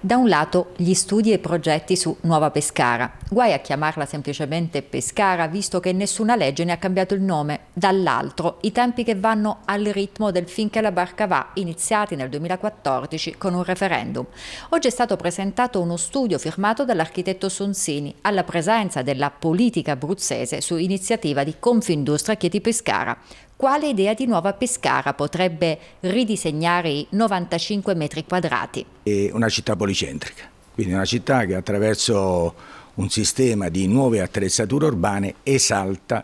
Da un lato gli studi e progetti su Nuova Pescara. Guai a chiamarla semplicemente Pescara, visto che nessuna legge ne ha cambiato il nome. Dall'altro, i tempi che vanno al ritmo del finché la barca va, iniziati nel 2014 con un referendum. Oggi è stato presentato uno studio firmato dall'architetto Sonsini alla presenza della politica abruzzese su iniziativa di Confindustria Chieti Pescara quale idea di nuova Pescara potrebbe ridisegnare i 95 metri quadrati? È una città policentrica, quindi una città che attraverso un sistema di nuove attrezzature urbane esalta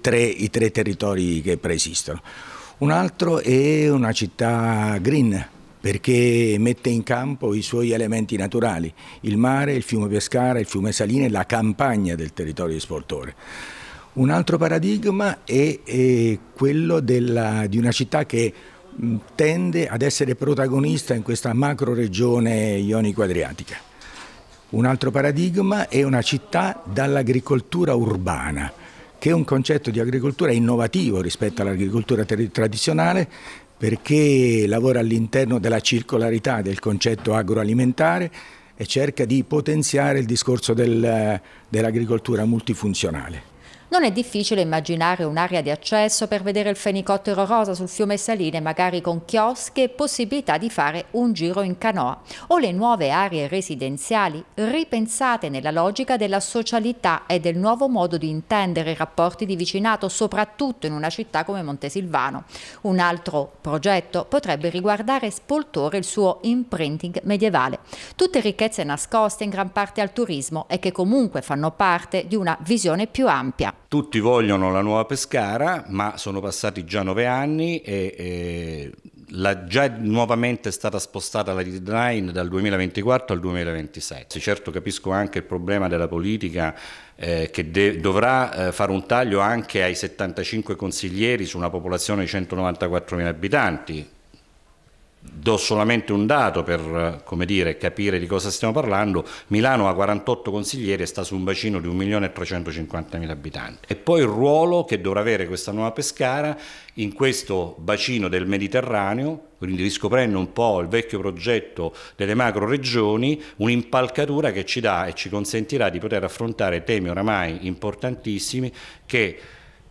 tre, i tre territori che preesistono. Un altro è una città green, perché mette in campo i suoi elementi naturali, il mare, il fiume Pescara, il fiume Saline, la campagna del territorio di Sportore. Un altro paradigma è, è quello della, di una città che tende ad essere protagonista in questa macro regione ionico-adriatica. Un altro paradigma è una città dall'agricoltura urbana, che è un concetto di agricoltura innovativo rispetto all'agricoltura ter- tradizionale perché lavora all'interno della circolarità del concetto agroalimentare e cerca di potenziare il discorso del, dell'agricoltura multifunzionale. Non è difficile immaginare un'area di accesso per vedere il fenicottero rosa sul fiume Saline, magari con chioschi e possibilità di fare un giro in canoa, o le nuove aree residenziali ripensate nella logica della socialità e del nuovo modo di intendere i rapporti di vicinato, soprattutto in una città come Montesilvano. Un altro progetto potrebbe riguardare Spoltore e il suo imprinting medievale. Tutte ricchezze nascoste in gran parte al turismo e che comunque fanno parte di una visione più ampia. Tutti vogliono la nuova Pescara, ma sono passati già nove anni e, e la già nuovamente è stata spostata la deadline dal 2024 al 2027. Certo capisco anche il problema della politica eh, che dovrà eh, fare un taglio anche ai 75 consiglieri su una popolazione di 194.000 abitanti, do solamente un dato per dire, capire di cosa stiamo parlando, Milano ha 48 consiglieri e sta su un bacino di 1.350.000 abitanti. E poi il ruolo che dovrà avere questa nuova Pescara in questo bacino del Mediterraneo, quindi riscoprendo un po' il vecchio progetto delle macro regioni, un'impalcatura che ci dà e ci consentirà di poter affrontare temi oramai importantissimi che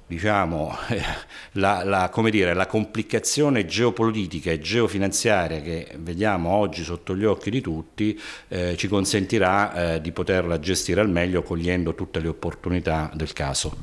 diciamo, la, la, dire, la, complicazione geopolitica e geofinanziaria che vediamo oggi sotto gli occhi di tutti eh, ci consentirà eh, di poterla gestire al meglio cogliendo tutte le opportunità del caso.